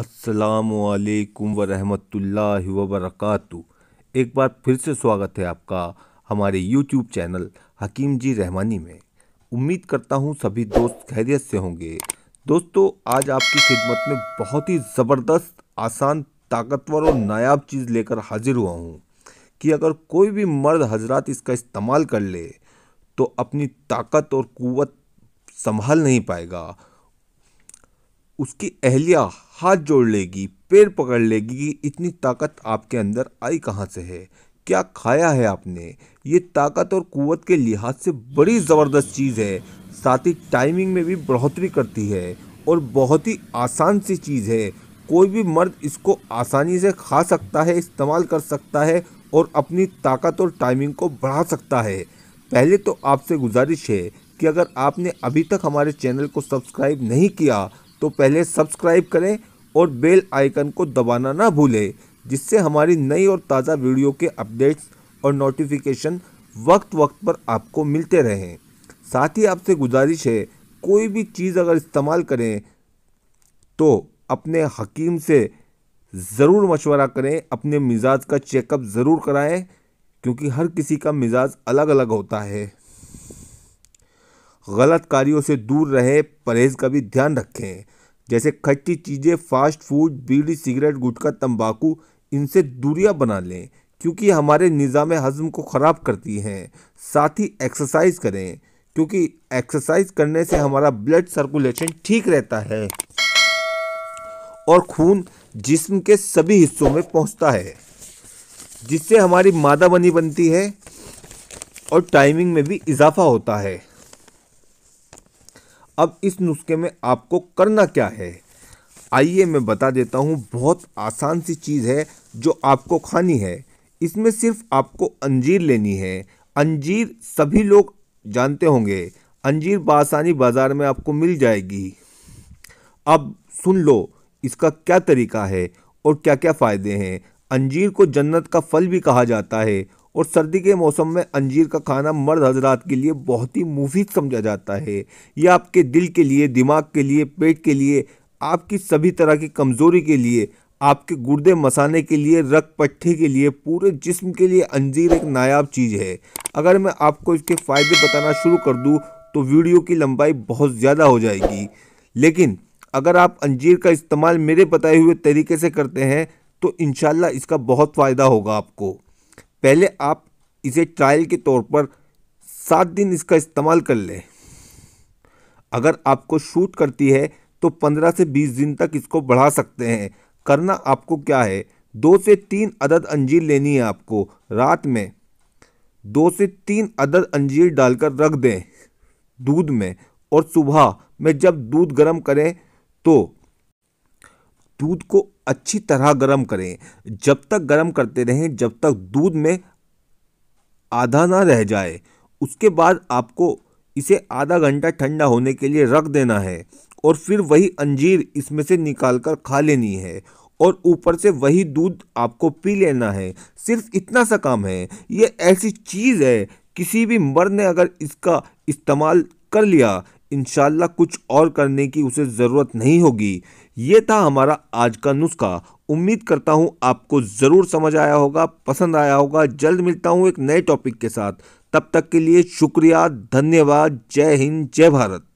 असलकम वरहमतुल्लाहि वबरकातु एक बार फिर से स्वागत है आपका हमारे यूट्यूब चैनल हकीम जी रहमानी में उम्मीद करता हूँ सभी दोस्त खैरियत से होंगे दोस्तों आज आपकी खिदमत में बहुत ही ज़बरदस्त आसान ताकतवर और नायाब चीज़ लेकर हाजिर हुआ हूँ कि अगर कोई भी मर्द हजरात इसका इस्तेमाल कर ले तो अपनी ताकत और क़वत संभाल नहीं पाएगा उसकी अहलिया हाथ जोड़ लेगी पैर पकड़ लेगी कि इतनी ताकत आपके अंदर आई कहाँ से है क्या खाया है आपने ये ताकत और कुत के लिहाज से बड़ी ज़बरदस्त चीज़ है साथ ही टाइमिंग में भी बढ़ोतरी करती है और बहुत ही आसान सी चीज़ है कोई भी मर्द इसको आसानी से खा सकता है इस्तेमाल कर सकता है और अपनी ताकत और टाइमिंग को बढ़ा सकता है पहले तो आपसे गुजारिश है कि अगर आपने अभी तक हमारे चैनल को सब्सक्राइब नहीं किया तो पहले सब्सक्राइब करें और बेल आइकन को दबाना ना भूलें जिससे हमारी नई और ताज़ा वीडियो के अपडेट्स और नोटिफिकेशन वक्त वक्त पर आपको मिलते रहें साथ ही आपसे गुजारिश है कोई भी चीज़ अगर इस्तेमाल करें तो अपने हकीम से ज़रूर मशवरा करें अपने मिजाज का चेकअप ज़रूर कराएं क्योंकि हर किसी का मिजाज अलग अलग होता है गलत कार्यों से दूर रहें परहेज का भी ध्यान रखें जैसे खट्टी चीज़ें fast food bidi cigarette gutkha तंबाकू इनसे दूरियां बना लें क्योंकि हमारे निज़ाम हज़म को ख़राब करती हैं साथ ही एक्सरसाइज करें क्योंकि एक्सरसाइज करने से हमारा ब्लड सर्कुलेशन ठीक रहता है और खून जिस्म के सभी हिस्सों में पहुंचता है जिससे हमारी मादा बनी बनती है और टाइमिंग में भी इजाफा होता है अब इस नुस्खे में आपको करना क्या है आइए मैं बता देता हूँ बहुत आसान सी चीज़ है जो आपको खानी है इसमें सिर्फ आपको अंजीर लेनी है अंजीर सभी लोग जानते होंगे अंजीर बासानी बाज़ार में आपको मिल जाएगी अब सुन लो इसका क्या तरीका है और क्या क्या फ़ायदे हैं अंजीर को जन्नत का फल भी कहा जाता है और सर्दी के मौसम में अंजीर का खाना मर्द हजरात के लिए बहुत ही मुफीद समझा जाता है यह आपके दिल के लिए दिमाग के लिए पेट के लिए आपकी सभी तरह की कमज़ोरी के लिए आपके गुर्दे मसाने के लिए रक पट्टी के लिए पूरे जिस्म के लिए अंजीर एक नायाब चीज़ है अगर मैं आपको इसके फ़ायदे बताना शुरू कर दूँ तो वीडियो की लंबाई बहुत ज़्यादा हो जाएगी लेकिन अगर आप अंजीर का इस्तेमाल मेरे बताए हुए तरीके से करते हैं तो इन इसका बहुत फ़ायदा होगा आपको पहले आप इसे ट्रायल के तौर पर सात दिन इसका इस्तेमाल कर लें अगर आपको शूट करती है तो पंद्रह से बीस दिन तक इसको बढ़ा सकते हैं करना आपको क्या है दो से तीन अदद अंजीर लेनी है आपको रात में दो से तीन अदद अंजीर डालकर रख दें दूध में और सुबह में जब दूध गर्म करें तो दूध को अच्छी तरह गर्म करें जब तक गर्म करते रहें जब तक दूध में आधा ना रह जाए उसके बाद आपको इसे आधा घंटा ठंडा होने के लिए रख देना है और फिर वही अंजीर इसमें से निकाल कर खा लेनी है और ऊपर से वही दूध आपको पी लेना है सिर्फ इतना सा काम है ये ऐसी चीज़ है किसी भी मर्द ने अगर इसका इस्तेमाल कर लिया इन कुछ और करने की उसे ज़रूरत नहीं होगी ये था हमारा आज का नुस्खा उम्मीद करता हूँ आपको ज़रूर समझ आया होगा पसंद आया होगा जल्द मिलता हूँ एक नए टॉपिक के साथ तब तक के लिए शुक्रिया धन्यवाद जय हिंद जय भारत